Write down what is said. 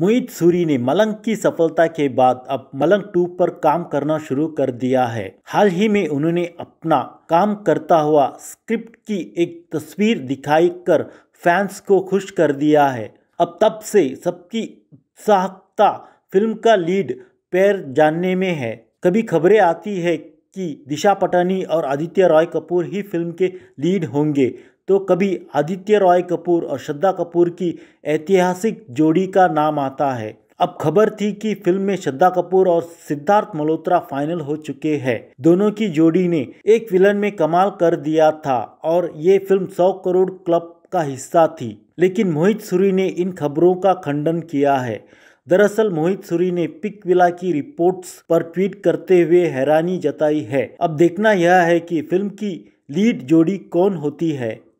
मोहित सूरी ने मलंग की सफलता के बाद अब मलंग टू पर काम करना शुरू कर दिया है हाल ही में उन्होंने अपना काम करता हुआ स्क्रिप्ट की एक तस्वीर दिखाई कर फैंस को खुश कर दिया है अब तब से सबकी उत्साहता फिल्म का लीड पैर जानने में है कभी खबरें आती है कि दिशा पटानी और आदित्य रॉय कपूर ही फिल्म के लीड होंगे तो कभी आदित्य रॉय कपूर और श्रद्धा कपूर की ऐतिहासिक जोड़ी का नाम आता है अब खबर थी कि फिल्म में श्रद्धा कपूर और सिद्धार्थ मल्होत्रा फाइनल हो चुके हैं दोनों की जोड़ी ने एक विलन में कमाल कर दिया था और ये फिल्म 100 करोड़ क्लब का हिस्सा थी लेकिन मोहित सूरी ने इन खबरों का खंडन किया है दरअसल मोहित सूरी ने पिक विला की रिपोर्ट्स पर ट्वीट करते हुए हैरानी जताई है अब देखना यह है कि फिल्म की लीड जोड़ी कौन होती है